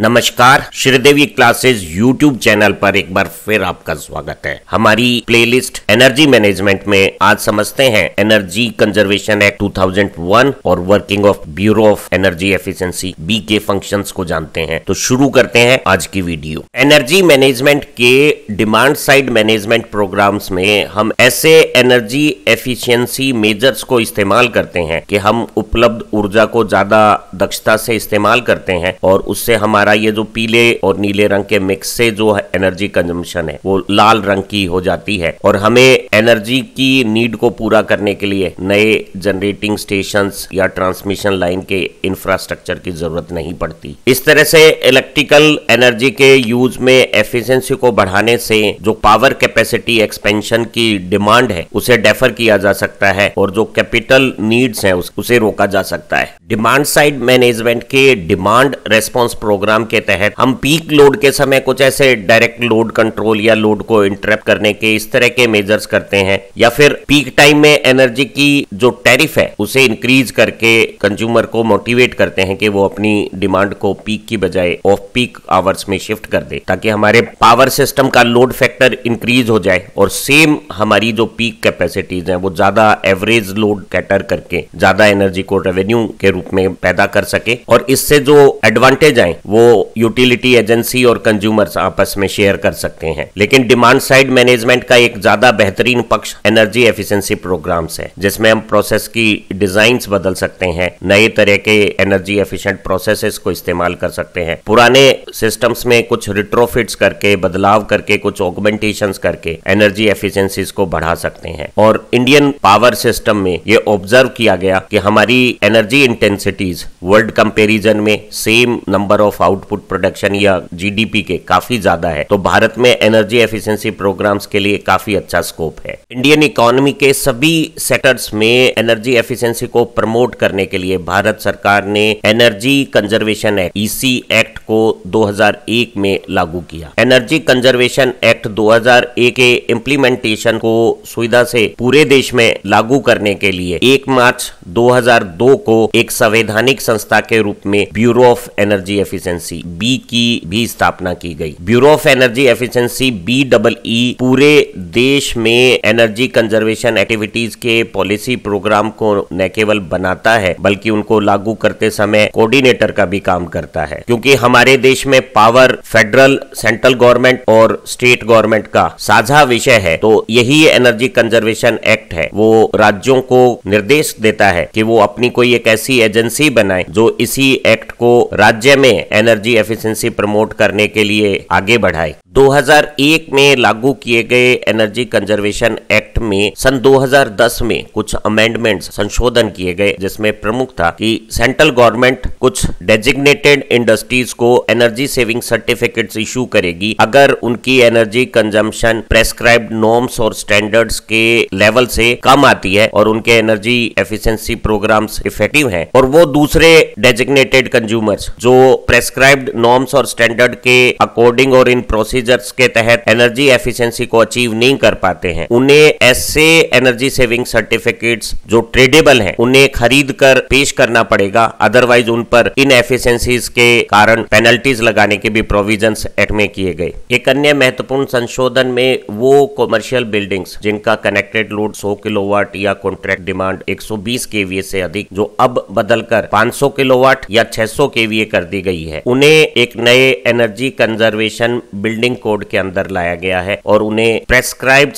नमस्कार Sridevi classes YouTube channel पर एक बार फिर आपका स्वागत है हमारी प्लेलिस्ट एनर्जी मैनेजमेंट में आज समझते हैं एनर्जी कंजर्वेशन एक्ट 2001 और working of bureau of energy efficiency B के फंक्शन को जानते हैं तो शुरू करते हैं आज की वीडियो एनर्जी मैनेजमेंट के डिमांड साइड मैनेजमेंट प्रोग्राम्स में हम ऐसे एनर्जी एफिशियंसी मेजर्स को इस्तेमाल करते हैं कि हम उपलब्ध ऊर्जा को ज्यादा दक्षता से इस्तेमाल करते हैं और उससे हमारा हमारा ये जो पीले और नीले रंग के मिक्स से जो एनर्जी कंजम्पशन है वो लाल रंग की हो जाती है और हमें एनर्जी की नीड को पूरा करने के लिए नए जनरेटिंग स्टेशन या ट्रांसमिशन लाइन के इंफ्रास्ट्रक्चर की जरूरत नहीं पड़ती इस तरह से इलेक्ट्रिकल एनर्जी के यूज में एफिशिएंसी को बढ़ाने से जो पावर कैपेसिटी एक्सपेंशन की डिमांड है उसे डेफर किया जा सकता है और जो कैपिटल नीड्स है उसे रोका जा सकता है डिमांड साइड मैनेजमेंट के डिमांड रेस्पॉन्स प्रोग्राम प्रोग्राम के तहत हम पीक लोड के समय कुछ ऐसे डायरेक्ट लोड कंट्रोल या लोड को इंटरप्ट करने के इस तरह के मेजर्स करते हैं या फिर पीक टाइम में एनर्जी की जो टैरिफ है उसे इंक्रीज करके कंज्यूमर को मोटिवेट करते हैं कि वो अपनी डिमांड को पीक की बजाय ऑफ पीक आवर्स में शिफ्ट कर दे ताकि हमारे पावर सिस्टम का लोड फैक्टर इंक्रीज हो जाए और सेम हमारी जो पीक कैपेसिटीज हैं वो ज्यादा एवरेज लोड कैटर करके ज्यादा एनर्जी को रेवेन्यू के रूप में पैदा कर सके और इससे जो एडवांटेज आए वो वो यूटिलिटी एजेंसी और कंज्यूमर्स आपस में शेयर कर सकते हैं लेकिन डिमांड साइड मैनेजमेंट का एक ज्यादा बेहतरीन पक्ष एनर्जी एफिशिएंसी प्रोग्राम्स है जिसमें हम प्रोसेस की डिजाइन बदल सकते हैं नए तरह के एनर्जी एफिशिएंट प्रोसेसेस को इस्तेमाल कर सकते हैं पुराने सिस्टम्स में कुछ रिट्रोफिट्स करके बदलाव करके कुछ ऑगमेंटेशन करके एनर्जी एफिशिएंसी को बढ़ा सकते हैं और इंडियन पावर सिस्टम में ये ऑब्जर्व किया गया कि हमारी एनर्जी इंटेंसिटीज वर्ल्ड कंपेरिजन में same number of output production या जीडीपी के काफी ज्यादा है तो भारत में एनर्जी एफिशिएंसी प्रोग्राम्स के लिए काफी अच्छा स्कोप है इंडियन इकोनॉमी के सभी सेक्टर्स में एनर्जी एफिशिएंसी को प्रमोट करने के लिए भारत सरकार ने energy conservation act EC act को 2001 में लागू किया एनर्जी कंजर्वेशन एक्ट 2001 के इम्प्लीमेंटेशन को सुविधा से पूरे देश में लागू करने के लिए 1 मार्च 2002 को एक संवैधानिक संस्था के रूप में bureau of energy efficiency efficiency B की भी स्थापना की गई bureau of energy efficiency B double E पूरे देश में एनर्जी कंजर्वेशन एक्टिविटीज के पॉलिसी प्रोग्राम को न केवल बनाता है बल्कि उनको लागू करते समय कोऑर्डिनेटर का भी काम करता है क्योंकि हमारे देश में पावर फेडरल सेंट्रल गवर्नमेंट और स्टेट गवर्नमेंट का साझा विषय है तो यही एनर्जी कंजर्वेशन एक्ट है वो राज्यों को निर्देश देता है कि वो अपनी कोई एक ऐसी एजेंसी बनाए जो इसी एक्ट को राज्य में एनर्जी एफिशिएंसी प्रमोट करने के लिए आगे बढ़ाए 2001 में लागू किए गए एनर्जी कंजर्वेशन एक्ट में सन 2010 में कुछ अमेंडमेंट संशोधन किए गए जिसमें प्रमुख था कि सेंट्रल गवर्नमेंट कुछ डेजिग्नेटेड इंडस्ट्रीज को एनर्जी सेविंग सर्टिफिकेट्स इशू करेगी अगर उनकी एनर्जी कंजम्पशन प्रेस्क्राइब नॉर्म्स और स्टैंडर्ड्स के लेवल से कम आती है और उनके एनर्जी एफिशिएंसी प्रोग्राम्स इफेक्टिव हैं और वो दूसरे डेजिग्नेटेड कंज्यूमर्स जो प्रेस्क्राइब्ड नॉर्म्स और स्टैंडर्ड के अकॉर्डिंग और इन प्रोसीजर मेजर्स के तहत एनर्जी एफिशिएंसी को अचीव नहीं कर पाते हैं उन्हें ऐसे एनर्जी सेविंग सर्टिफिकेट्स जो ट्रेडेबल हैं उन्हें खरीद कर पेश करना पड़ेगा अदरवाइज उन पर इन एफिशिएंसीज के कारण पेनल्टीज लगाने के भी प्रोविजन एक्ट में किए गए एक अन्य महत्वपूर्ण संशोधन में वो कॉमर्शियल बिल्डिंग्स जिनका कनेक्टेड लोड 100 किलोवाट या कॉन्ट्रैक्ट डिमांड 120 केवीए से अधिक जो अब बदलकर 500 किलोवाट या 600 केवीए कर दी गई है उन्हें एक नए एनर्जी कंजर्वेशन बिल्डिंग कोड के अंदर लाया गया है और उन्हें प्रेस्क्राइब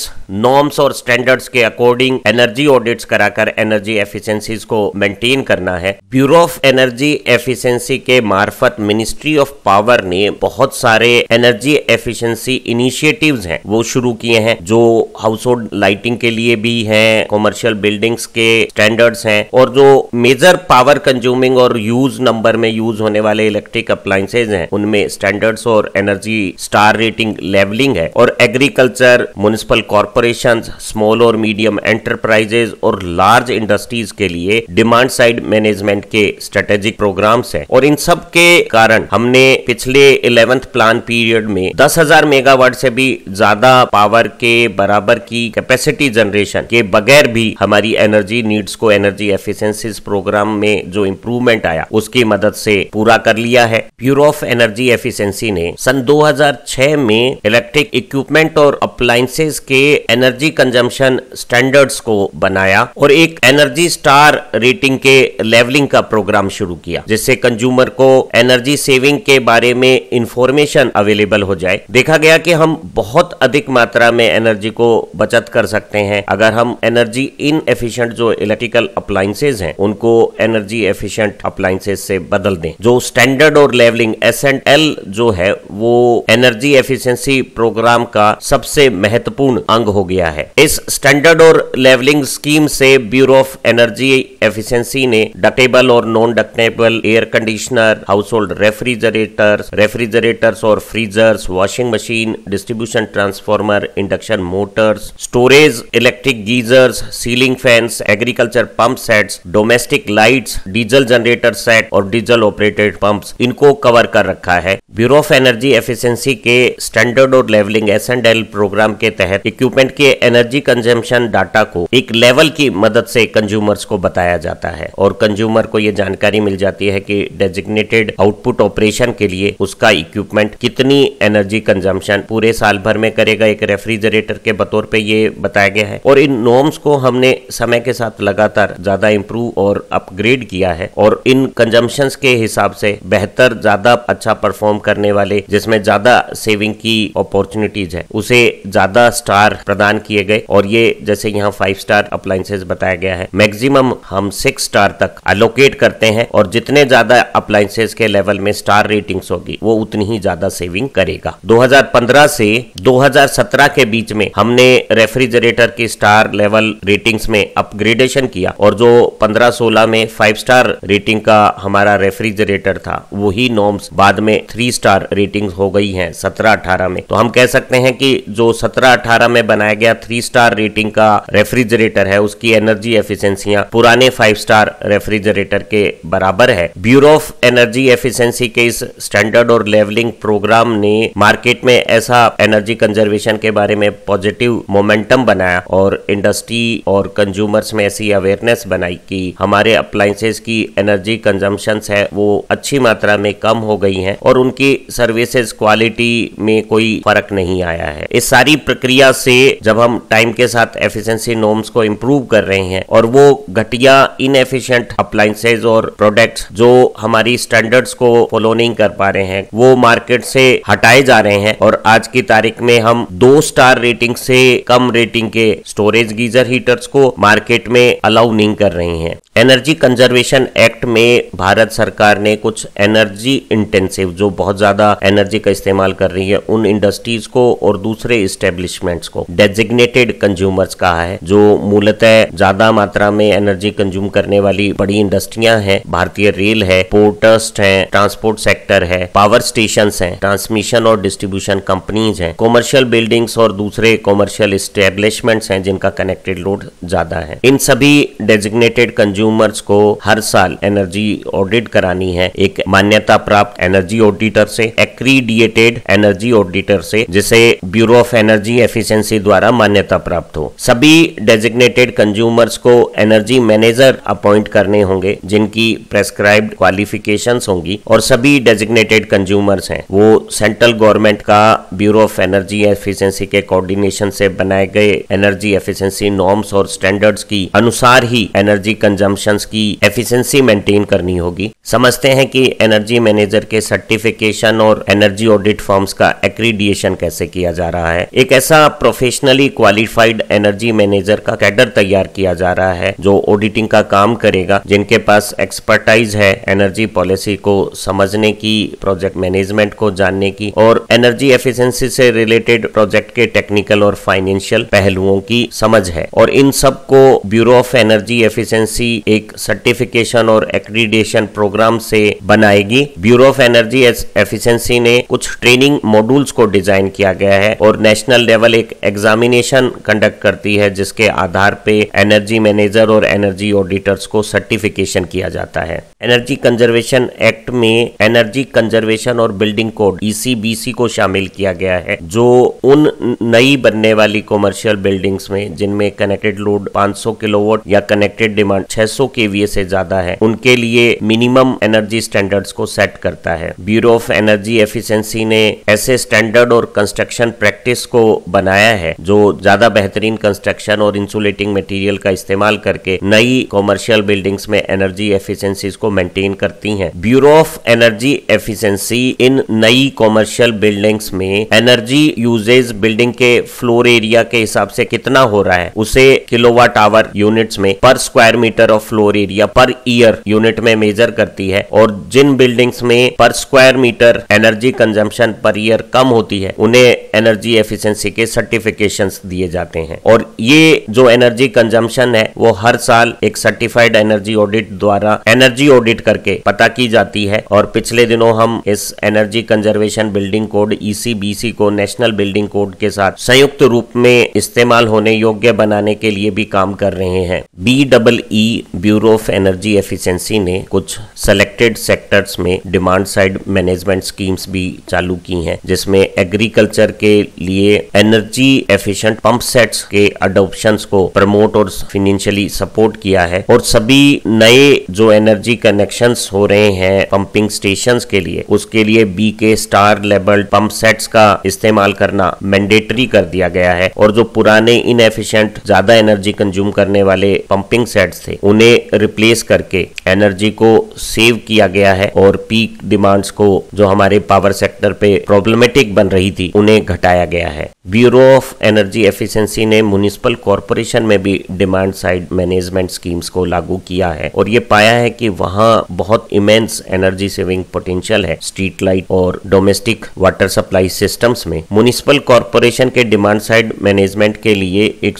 नॉर्म्स और स्टैंडर्ड्स के अकॉर्डिंग एनर्जी ऑडिट्स कराकर एनर्जी एफिशिएंसीज को मेंटेन करना है ब्यूरो ऑफ एनर्जी एफिशिएंसी के मार्फत मिनिस्ट्री ऑफ पावर ने बहुत सारे एनर्जी एफिशिएंसी इनिशिएटिव्स हैं वो शुरू किए हैं जो हाउस होल्ड लाइटिंग के लिए भी है कॉमर्शियल बिल्डिंग्स के स्टैंडर्ड्स हैं और जो मेजर पावर कंज्यूमिंग और यूज नंबर में यूज होने वाले इलेक्ट्रिक अप्लाइंसेज हैं उनमें स्टैंडर्ड्स और एनर्जी स्टार रेटिंग लेवलिंग है और एग्रीकल्चर म्यूनिस्पल कॉरपोरेशन स्मॉल और मीडियम एंटरप्राइजेज और लार्ज इंडस्ट्रीज के लिए डिमांड साइड मैनेजमेंट के स्ट्रेटेजिक प्रोग्राम्स हैं और इन सब के कारण हमने पिछले इलेवेंथ प्लान पीरियड में दस हजार मेगावाट से भी ज्यादा पावर के बराबर की कैपेसिटी जनरेशन के बगैर भी हमारी एनर्जी नीड्स को एनर्जी एफिशिएंसीज प्रोग्राम में जो इम्प्रूवमेंट आया उसकी मदद से पूरा कर लिया है ब्यूरो ऑफ एनर्जी एफिशिएंसी ने सन 2006 में इलेक्ट्रिक इक्विपमेंट और अप्लायसेज के एनर्जी कंजम्पशन स्टैंडर्ड्स को बनाया और एक एनर्जी स्टार रेटिंग के लेवलिंग का प्रोग्राम शुरू किया जिससे कंज्यूमर को एनर्जी सेविंग के बारे में इंफॉर्मेशन अवेलेबल हो जाए देखा गया कि हम बहुत अधिक मात्रा में एनर्जी को बचत कर सकते हैं अगर हम एनर्जी इन एफिशियंट जो इलेक्ट्रिकल अप्लायसेज हैं उनको एनर्जी एफिशियंट अप्लायसेज से बदल दें जो स्टैंडर्ड और लेवलिंग एस एंड एल जो है वो एनर्जी एफिशिएंसी प्रोग्राम का सबसे महत्वपूर्ण अंग हो गया है इस स्टैंडर्ड और लेवलिंग स्कीम से ब्यूरो ऑफ एनर्जी एफिशिएंसी ने डकेबल और non ductable air conditioner household refrigerators refrigerators और freezers washing machine distribution transformer induction motors storage electric geysers ceiling fans agriculture pump sets domestic lights diesel generator set और diesel operated pumps इनको cover कर रखा है bureau of energy efficiency के standard और labelling S and L program के तहत equipment के एनर्जी कंजम्पशन डाटा को एक लेवल की मदद से कंज्यूमर्स को बताया जाता है और कंज्यूमर को ये जानकारी मिल जाती है कि डेजिग्नेटेड आउटपुट ऑपरेशन के लिए उसका इक्विपमेंट कितनी एनर्जी कंजम्पशन पूरे साल भर में करेगा एक रेफ्रिजरेटर के बतौर पे ये बताया गया है और इन नॉर्म्स को हमने समय के साथ लगातार ज्यादा इम्प्रूव और अपग्रेड किया है और इन कंजम्पशन के हिसाब से बेहतर ज्यादा अच्छा परफॉर्म कर करने वाले जिसमें ज्यादा सेविंग की अपॉर्चुनिटीज है उसे ज्यादा स्टार प्रदान किए गए और ये जैसे यहाँ फाइव स्टार अप्लायसेज बताया गया है मैक्सिमम हम सिक्स स्टार तक अलोकेट करते हैं और जितने ज्यादा अप्लायसेज के लेवल में स्टार रेटिंग्स होगी वो उतनी ही ज्यादा सेविंग करेगा 2015 से 2017 के बीच में हमने रेफ्रिजरेटर की स्टार लेवल रेटिंग्स में अपग्रेडेशन किया और जो 15-16 में फाइव स्टार रेटिंग का हमारा रेफ्रिजरेटर था वही नॉर्म्स बाद में थ्री स्टार रेटिंग हो गई है सत्रह अठारह में तो हम कह सकते हैं कि जो सत्रह अठारह में बनाया गया थ्री स्टार रेटिंग का रेफ्रिजरेटर है उसकी एनर्जी एफिशिएंसियां पुराने फाइव स्टार रेफ्रिजरेटर के बराबर है ब्यूरो ऑफ एनर्जी एफिशिएंसी के इस स्टैंडर्ड और लेवलिंग प्रोग्राम ने मार्केट में ऐसा एनर्जी कंजर्वेशन के बारे में पॉजिटिव मोमेंटम बनाया और इंडस्ट्री और कंज्यूमर्स में ऐसी अवेयरनेस बनाई कि हमारे अप्लायंसेस की एनर्जी कंजम्पशन है वो अच्छी मात्रा में कम हो गई है और उनकी उनके सर्विसेज क्वालिटी में कोई फर्क नहीं आया है इस सारी प्रक्रिया से जब हम टाइम के साथ एफिशिएंसी नॉर्म्स को इम्प्रूव कर रहे हैं और वो घटिया इनएफिशिएंट अप्लाइंसेज और प्रोडक्ट्स जो हमारी स्टैंडर्ड्स को फॉलो नहीं कर पा रहे हैं वो मार्केट से हटाए जा रहे हैं और आज की तारीख में हम दो स्टार रेटिंग से कम रेटिंग के स्टोरेज गीजर हीटर्स को मार्केट में अलाउ नहीं कर रहे हैं एनर्जी कंजर्वेशन एक्ट में भारत सरकार ने कुछ एनर्जी इंटेंसिव जो बहुत बहुत ज्यादा एनर्जी का इस्तेमाल कर रही है उन इंडस्ट्रीज को और दूसरे स्टेब्लिशमेंट्स को डेजिग्नेटेड कंज्यूमर्स कहा है जो मूलतः ज्यादा मात्रा में एनर्जी कंज्यूम करने वाली बड़ी इंडस्ट्रिया है भारतीय रेल है पोर्टर्स है ट्रांसपोर्ट सेक्टर है पावर स्टेशन है ट्रांसमिशन और डिस्ट्रीब्यूशन कंपनीज है कॉमर्शियल बिल्डिंग्स और दूसरे कॉमर्शियल स्टेब्लिशमेंट्स हैं जिनका कनेक्टेड लोड ज्यादा है इन सभी डेजिग्नेटेड कंज्यूमर्स को हर साल एनर्जी ऑडिट करानी है एक मान्यता प्राप्त एनर्जी ऑडिटर ऑडिटर से एक्रीडिएटेड एनर्जी ऑडिटर से जिसे ब्यूरो ऑफ एनर्जी एफिशिएंसी द्वारा मान्यता प्राप्त हो सभी डेजिग्नेटेड कंज्यूमर्स को एनर्जी मैनेजर अपॉइंट करने होंगे जिनकी प्रेस्क्राइब्ड क्वालिफिकेशन होंगी और सभी डेजिग्नेटेड कंज्यूमर्स हैं वो सेंट्रल गवर्नमेंट का ब्यूरो ऑफ एनर्जी एफिशिएंसी के कोऑर्डिनेशन से बनाए गए एनर्जी एफिशिएंसी नॉर्म्स और स्टैंडर्ड्स की अनुसार ही एनर्जी कंजम्पशन की एफिशिएंसी मेंटेन करनी होगी समझते हैं कि एनर्जी मैनेजर के सर्टिफिकेट एक्रीडिएशन और एनर्जी ऑडिट फॉर्म्स का एक्रीडिएशन कैसे किया जा रहा है एक ऐसा प्रोफेशनली क्वालिफाइड एनर्जी मैनेजर का कैडर तैयार किया जा रहा है जो ऑडिटिंग का काम करेगा जिनके पास एक्सपर्टाइज है एनर्जी पॉलिसी को समझने की प्रोजेक्ट मैनेजमेंट को जानने की और एनर्जी एफिशिएंसी से रिलेटेड प्रोजेक्ट के टेक्निकल और फाइनेंशियल पहलुओं की समझ है और इन सब को ब्यूरो ऑफ एनर्जी एफिशिएंसी एक सर्टिफिकेशन और एक्रीडिएशन प्रोग्राम से बनाएगी ब्यूरो ऑफ एनर्जी एफिशिएंसी ने कुछ ट्रेनिंग मॉड्यूल्स को डिजाइन किया गया है और नेशनल लेवल एक एग्जामिनेशन कंडक्ट करती है जिसके आधार पे एनर्जी मैनेजर और एनर्जी ऑडिटर्स को सर्टिफिकेशन किया जाता है एनर्जी कंजर्वेशन एक्ट में एनर्जी कंजर्वेशन और बिल्डिंग कोड ईसीबीसी e को शामिल किया गया है जो उन नई बनने वाली कॉमर्शियल बिल्डिंग्स में जिनमें कनेक्टेड लोड 500 किलोवाट या कनेक्टेड डिमांड 600 सौ से ज्यादा है उनके लिए मिनिमम एनर्जी स्टैंडर्ड्स को सेट करता है ब्यूरो ऑफ एनर्जी एफिशिएंसी ने ऐसे स्टैंडर्ड और कंस्ट्रक्शन प्रैक्टिस को बनाया है जो ज्यादा बेहतरीन कंस्ट्रक्शन और इंसुलेटिंग मटेरियल का इस्तेमाल करके नई कॉमर्शियल बिल्डिंग्स में एनर्जी एफिशिएंसी को मेंटेन करती हैं ब्यूरो ऑफ एनर्जी एफिशिएंसी इन नई कॉमर्शियल बिल्डिंग्स में एनर्जी यूजेज बिल्डिंग के फ्लोर एरिया के हिसाब से कितना हो रहा है उसे किलोवाट आवर यूनिट्स में per square metre of floor area per year unit में मेजर करती है और जिन बिल्डिंग्स में per square metre litre energy consumption per year कम होती है उन्हें एनर्जी एफिशिएंसी के सर्टिफिकेशन दिए जाते हैं और ये जो एनर्जी कंजम्पशन है वो हर साल एक सर्टिफाइड एनर्जी ऑडिट द्वारा एनर्जी ऑडिट करके पता की जाती है और पिछले दिनों हम इस energy conservation building code ECBC e को नेशनल बिल्डिंग कोड के साथ संयुक्त रूप में इस्तेमाल होने योग्य बनाने के लिए भी काम कर रहे हैं B double E bureau of energy efficiency ने कुछ सेलेक्टेड सेक्टर्स में demand side management investment schemes भी चालू की हैं जिसमें एग्रीकल्चर के लिए एनर्जी एफिशिएंट पंप सेट्स के अडोप्शन को प्रमोट और फाइनेंशियली सपोर्ट किया है और सभी नए जो एनर्जी कनेक्शन हो रहे हैं पंपिंग स्टेशन के लिए उसके लिए बी के स्टार लेबल पंप सेट्स का इस्तेमाल करना मैंडेटरी कर दिया गया है और जो पुराने इन एफिशियंट ज्यादा एनर्जी कंज्यूम करने वाले पंपिंग सेट्स थे उन्हें रिप्लेस करके एनर्जी को सेव किया गया है और पीक डिमांड्स को जो हमारे पावर सेक्टर पे प्रॉब्लमेटिक बन रही थी उन्हें घटाया गया है ब्यूरो ऑफ एनर्जी एफिशिएंसी ने म्यूनिसिपल कॉरपोरेशन में भी डिमांड साइड मैनेजमेंट स्कीम्स को लागू किया है और ये पाया है कि वहाँ बहुत इमेंस एनर्जी सेविंग पोटेंशियल है स्ट्रीट लाइट और डोमेस्टिक वाटर सप्लाई सिस्टम्स में म्यूनिसिपल कॉरपोरेशन के डिमांड साइड मैनेजमेंट के लिए एक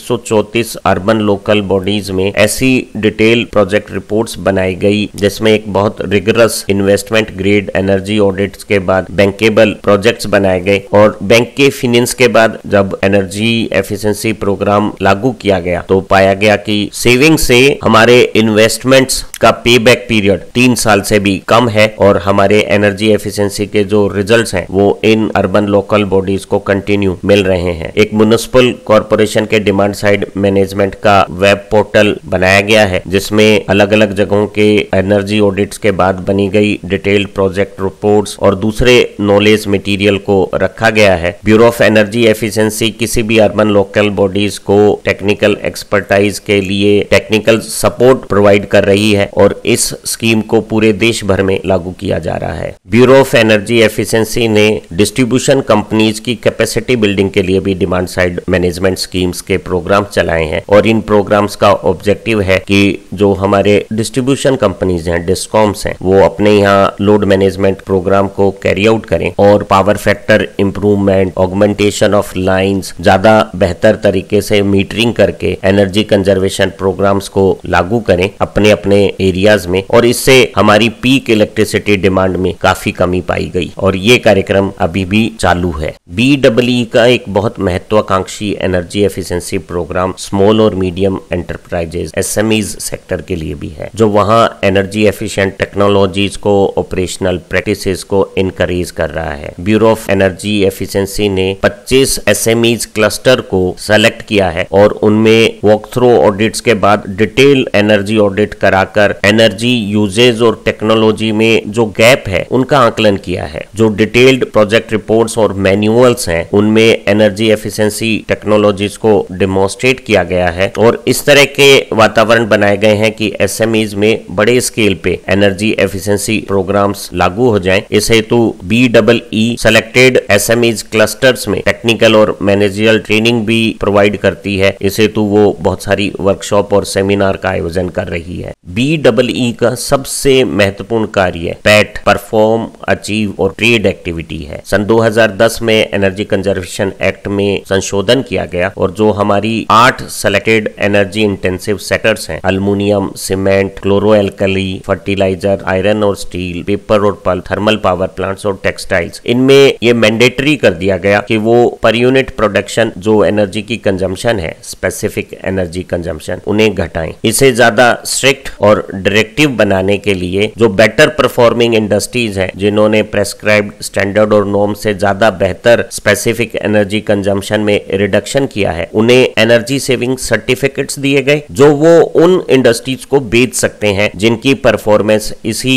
अर्बन लोकल बॉडीज में ऐसी डिटेल प्रोजेक्ट रिपोर्ट बनाई गई जिसमें एक बहुत rigorous investment grade energy audit audits के बाद बैंकेबल प्रोजेक्ट्स बनाए गए और बैंक के फिनेंस के बाद जब एनर्जी एफिशिएंसी प्रोग्राम लागू किया गया तो पाया गया कि सेविंग से हमारे इन्वेस्टमेंट्स इसका पे बैक पीरियड तीन साल से भी कम है और हमारे एनर्जी एफिशिएंसी के जो रिजल्ट्स हैं वो इन अर्बन लोकल बॉडीज को कंटिन्यू मिल रहे हैं एक म्यूनिसिपल कॉरपोरेशन के डिमांड साइड मैनेजमेंट का वेब पोर्टल बनाया गया है जिसमें अलग अलग जगहों के एनर्जी ऑडिट्स के बाद बनी गई डिटेल्ड प्रोजेक्ट रिपोर्ट्स और दूसरे नॉलेज मटेरियल को रखा गया है ब्यूरो ऑफ एनर्जी एफिशिएंसी किसी भी अर्बन लोकल बॉडीज को टेक्निकल एक्सपर्टाइज के लिए टेक्निकल सपोर्ट प्रोवाइड कर रही है और इस स्कीम को पूरे देश भर में लागू किया जा रहा है ब्यूरो ऑफ एनर्जी एफिशिएंसी ने डिस्ट्रीब्यूशन कंपनीज की कैपेसिटी बिल्डिंग के लिए भी डिमांड साइड मैनेजमेंट स्कीम्स के प्रोग्राम चलाए हैं और इन प्रोग्राम्स का ऑब्जेक्टिव है कि जो हमारे डिस्ट्रीब्यूशन कंपनीज हैं डिस्कॉम्स हैं वो अपने यहाँ लोड मैनेजमेंट प्रोग्राम को कैरी आउट करें और power factor improvement augmentation of line ज्यादा बेहतर तरीके से मीटरिंग करके एनर्जी कंजर्वेशन प्रोग्राम्स को लागू करें अपने अपने एरियाज में और इससे हमारी पीक इलेक्ट्रिसिटी डिमांड में काफी कमी पाई गई और ये कार्यक्रम अभी भी चालू है बी डब्ल्यू e e का एक बहुत महत्वाकांक्षी एनर्जी एफिशिएंसी प्रोग्राम स्मॉल और मीडियम एंटरप्राइजेज एसएमईज सेक्टर के लिए भी है जो वहाँ एनर्जी एफिशिएंट टेक्नोलॉजीज को ऑपरेशनल प्रैक्टिसेस को इनकरेज कर रहा है ब्यूरो ऑफ एनर्जी एफिशिएंसी ने 25 एसएमईज क्लस्टर को सेलेक्ट किया है और उनमें वॉक थ्रू ऑडिट्स के बाद डिटेल एनर्जी ऑडिट कराकर पर एनर्जी यूजेज और टेक्नोलॉजी में जो गैप है उनका आकलन किया है जो डिटेल्ड प्रोजेक्ट रिपोर्ट्स और मैनुअल्स हैं उनमें एनर्जी एफिशिएंसी टेक्नोलॉजीज को डेमोस्ट्रेट किया गया है और इस तरह के वातावरण बनाए गए हैं कि एसएमईज में बड़े स्केल पे एनर्जी एफिशिएंसी प्रोग्राम्स लागू हो जाएं इस हेतु B double E selected SMEs clusters में टेक्निकल और मैनेजरियल ट्रेनिंग भी प्रोवाइड करती है इस हेतु वो बहुत सारी वर्कशॉप और सेमिनार का आयोजन कर रही है B double e E e e का सबसे महत्वपूर्ण कार्य पैट परफॉर्म अचीव और ट्रेड एक्टिविटी है सन 2010 में एनर्जी कंजर्वेशन एक्ट में संशोधन किया गया और जो हमारी आठ सेलेक्टेड एनर्जी इंटेंसिव सेक्टर्स हैं aluminium cement chloro alkali fertiliser iron और स्टील पेपर और पल थर्मल पावर प्लांट्स और टेक्सटाइल्स इनमें ये मैंडेटरी कर दिया गया कि वो पर यूनिट प्रोडक्शन जो एनर्जी की कंजम्पशन है स्पेसिफिक एनर्जी कंजम्पशन उन्हें घटाएं इसे ज्यादा स्ट्रिक्ट और डायरेक्टिव बनाने के लिए जो बेटर परफॉर्मिंग इंडस्ट्रीज हैं जिन्होंने प्रेस्क्राइब स्टैंडर्ड और नॉर्म से ज्यादा बेहतर स्पेसिफिक एनर्जी कंजम्पशन में रिडक्शन किया है उन्हें एनर्जी सेविंग सर्टिफिकेट्स दिए गए जो वो उन इंडस्ट्रीज को बेच सकते हैं जिनकी परफॉर्मेंस इसी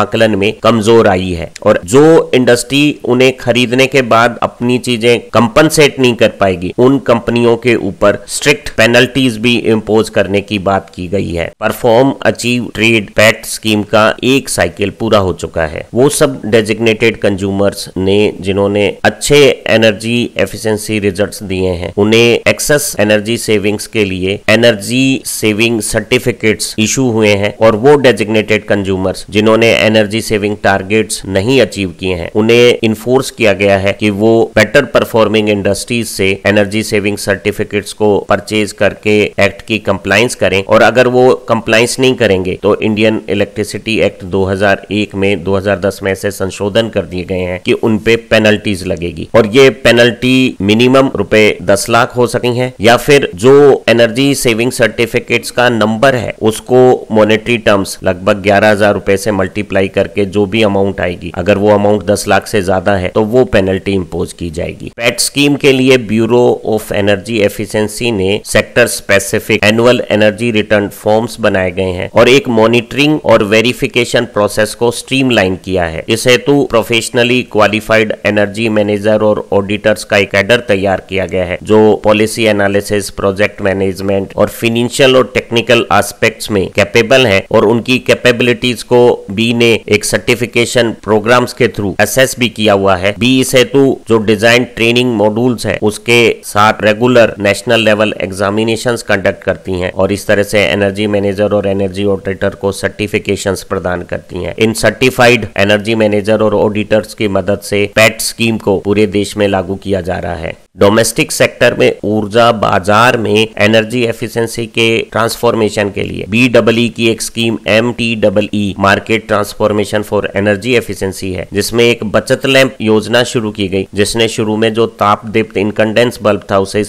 आकलन में कमजोर आई है और जो इंडस्ट्री उन्हें खरीदने के बाद अपनी चीजें कंपनसेट नहीं कर पाएगी उन कंपनियों के ऊपर स्ट्रिक्ट पेनल्टीज भी इम्पोज करने की बात की गई है perform achieve trade PAT scheme का एक साइकिल पूरा हो चुका है वो सब डेजिग्नेटेड कंज्यूमर्स ने जिन्होंने अच्छे एनर्जी एफिशिएंसी रिजल्ट्स दिए हैं उन्हें एक्सेस एनर्जी सेविंग्स के लिए एनर्जी सेविंग सर्टिफिकेट्स इशू हुए हैं और वो डेजिग्नेटेड कंज्यूमर्स जिन्होंने एनर्जी सेविंग टारगेट्स नहीं अचीव किए हैं उन्हें इन्फोर्स किया गया है कि वो बेटर परफॉर्मिंग इंडस्ट्रीज से एनर्जी सेविंग सर्टिफिकेट्स को परचेज करके एक्ट की कंप्लाइंस करें और अगर वो कंप्लाइंस नहीं करें करेंगे तो इंडियन इलेक्ट्रिसिटी एक्ट 2001 में 2010 में ऐसे संशोधन कर दिए गए हैं कि पे पेनल्टीज लगेगी और ये पेनल्टी मिनिमम रुपए दस लाख हो सकी है या फिर जो एनर्जी सेविंग सर्टिफिकेट का नंबर है उसको मॉनेटरी टर्म्स लगभग ग्यारह हजार रुपए से मल्टीप्लाई करके जो भी अमाउंट आएगी अगर वो अमाउंट दस लाख से ज्यादा है तो वो पेनल्टी इम्पोज की जाएगी पैट स्कीम के लिए ब्यूरो ऑफ एनर्जी एफिशिएंसी ने sector specific annual energy return forms बनाए गए हैं और एक मॉनिटरिंग और वेरिफिकेशन प्रोसेस को स्ट्रीमलाइन किया है इस हेतु प्रोफेशनली क्वालिफाइड एनर्जी मैनेजर और ऑडिटर्स का एक एडर तैयार किया गया है जो पॉलिसी एनालिसिस प्रोजेक्ट मैनेजमेंट और फिनेंशियल और टेक्निकल एस्पेक्ट्स में कैपेबल है और उनकी कैपेबिलिटीज को बी ने एक सर्टिफिकेशन प्रोग्राम के थ्रू एसेस भी किया हुआ है बी इस हेतु जो डिजाइन ट्रेनिंग मॉड्यूल्स है उसके साथ regular national level examination conduct करती है और इस तरह से एनर्जी मैनेजर और एनर्जी ऑडिटर को सर्टिफिकेशन प्रदान करती है इन सर्टिफाइड एनर्जी मैनेजर और ऑडिटर्स की मदद से पैट स्कीम को पूरे देश में लागू किया जा रहा है डोमेस्टिक सेक्टर में ऊर्जा बाजार में एनर्जी एफिशिएंसी के ट्रांसफॉर्मेशन के लिए बी डबल ई की एक scheme M T double E market transformation for energy efficiency है जिसमें एक बचत लैंप योजना शुरू की गई जिसने शुरू में जो ताप दीप्त इनकंडेंस बल्ब था उसे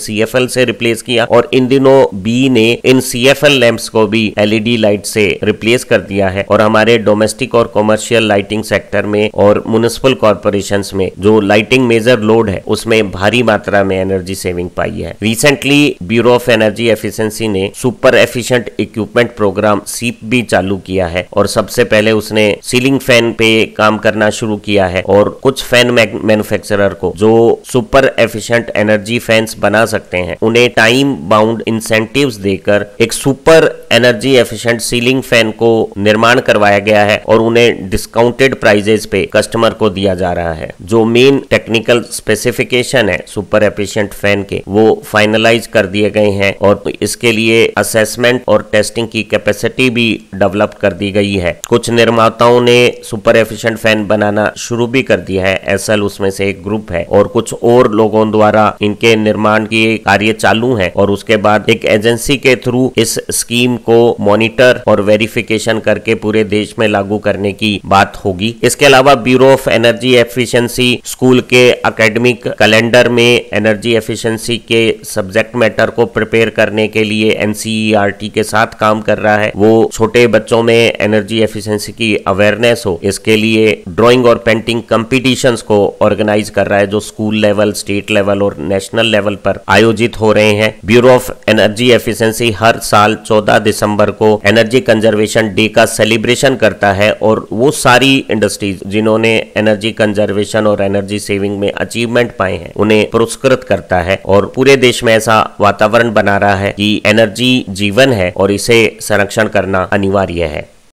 एल से रिप्लेस किया और इन दिनों बी ने इन एल लैंप्स को भी एलईडी लाइट e से रिप्लेस कर दिया है और हमारे डोमेस्टिक और कॉमर्शियल लाइटिंग सेक्टर में और म्यूनिसिपल कॉरपोरेशन में जो लाइटिंग मेजर लोड है उसमें भारी मात्रा मात्रा में एनर्जी सेविंग पाई है recently bureau of energy efficiency ने super efficient equipment program SEEP भी चालू किया है और सबसे पहले उसने सीलिंग फैन पे काम करना शुरू किया है और कुछ फैन मैन्युफैक्चरर को जो सुपर एफिशिएंट एनर्जी फैंस बना सकते हैं उन्हें टाइम बाउंड इंसेंटिव देकर एक super energy efficient ceiling fan को निर्माण करवाया गया है और उन्हें डिस्काउंटेड प्राइजेस पे कस्टमर को दिया जा रहा है जो मेन टेक्निकल स्पेसिफिकेशन है सुपर और एफिशियंट फैन के वो फाइनलाइज कर दिए गए हैं और इसके लिए असेसमेंट और टेस्टिंग की कैपेसिटी भी डेवलप कर दी गई है कुछ निर्माताओं ने सुपर एफिशियंट फैन बनाना शुरू भी कर दिया है एसएल उसमें से एक ग्रुप है और कुछ और लोगों द्वारा इनके निर्माण की कार्य चालू है और उसके बाद एक एजेंसी के थ्रू इस स्कीम को मॉनिटर और वेरिफिकेशन करके पूरे देश में लागू करने की बात होगी इसके अलावा bureau of energy efficiency school के अकेडमिक कैलेंडर में एनर्जी एफिशिएंसी के सब्जेक्ट मैटर को प्रिपेयर करने के लिए एनसीईआरटी के साथ काम कर रहा है वो छोटे बच्चों में एनर्जी एफिशिएंसी की अवेयरनेस हो इसके लिए ड्राइंग और पेंटिंग कंपटीशन को ऑर्गेनाइज कर रहा है जो स्कूल लेवल स्टेट लेवल और नेशनल लेवल पर आयोजित हो रहे हैं ब्यूरो ऑफ एनर्जी एफिशिएंसी हर साल 14 दिसंबर को एनर्जी कंजर्वेशन डे का सेलिब्रेशन करता है और वो सारी इंडस्ट्रीज जिन्होंने एनर्जी कंजर्वेशन और एनर्जी सेविंग में अचीवमेंट पाए हैं उन्हें पुरस्कार पुरस्कृत करता है और पूरे देश में ऐसा वातावरण बना रहा है कि एनर्जी जीवन है और इसे संरक्षण करना अनिवार्य है